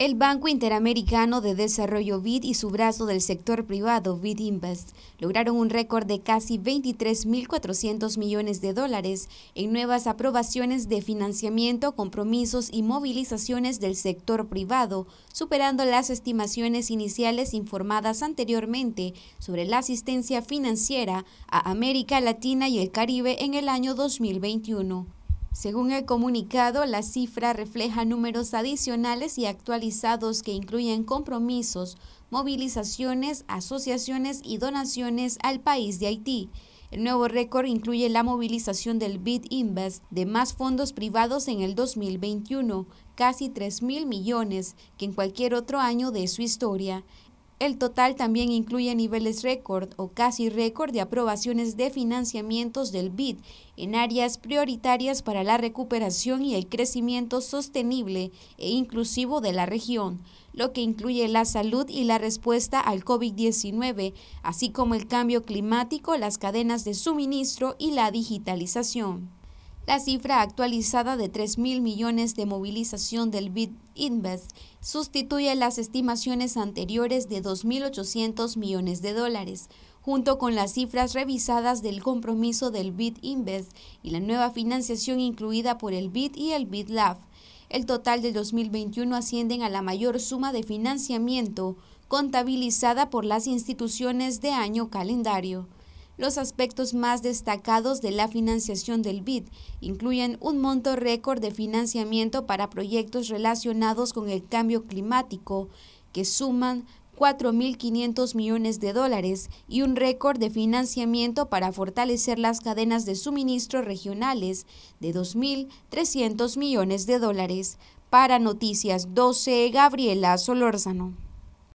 El Banco Interamericano de Desarrollo BID y su brazo del sector privado BID Invest lograron un récord de casi 23.400 millones de dólares en nuevas aprobaciones de financiamiento, compromisos y movilizaciones del sector privado, superando las estimaciones iniciales informadas anteriormente sobre la asistencia financiera a América Latina y el Caribe en el año 2021. Según el comunicado, la cifra refleja números adicionales y actualizados que incluyen compromisos, movilizaciones, asociaciones y donaciones al país de Haití. El nuevo récord incluye la movilización del BID Invest de más fondos privados en el 2021, casi 3 mil millones, que en cualquier otro año de su historia. El total también incluye niveles récord o casi récord de aprobaciones de financiamientos del BID en áreas prioritarias para la recuperación y el crecimiento sostenible e inclusivo de la región, lo que incluye la salud y la respuesta al COVID-19, así como el cambio climático, las cadenas de suministro y la digitalización. La cifra actualizada de 3.000 mil millones de movilización del BID Invest sustituye las estimaciones anteriores de 2.800 millones de dólares, junto con las cifras revisadas del compromiso del BID Invest y la nueva financiación incluida por el BID y el BID El total de 2021 asciende a la mayor suma de financiamiento contabilizada por las instituciones de año calendario. Los aspectos más destacados de la financiación del BID incluyen un monto récord de financiamiento para proyectos relacionados con el cambio climático, que suman 4.500 millones de dólares y un récord de financiamiento para fortalecer las cadenas de suministro regionales de 2.300 millones de dólares. Para Noticias 12, Gabriela Solórzano.